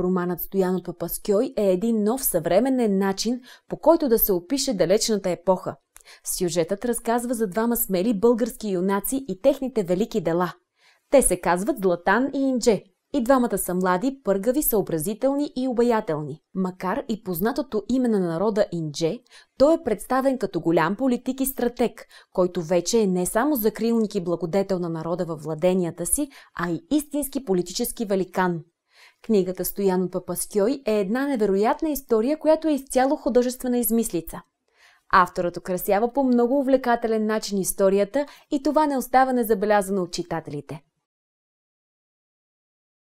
Романът Стоянов Папаскьой е един нов съвременен начин, по който да се опише далечната епоха. Сюжетът разказва за двама смели български юнаци и техните велики дела. Те се казват Златан и Индже. И двамата са млади, пъргави, съобразителни и обаятелни. Макар и познатото име на народа Индже, той е представен като голям политик и стратег, който вече е не само закрилник и благодетел на народа във владенията си, а и истински политически великан. Книгата Стоян от е една невероятна история, която е изцяло художествена измислица. Авторът украсява по много увлекателен начин историята и това не остава незабелязано от читателите.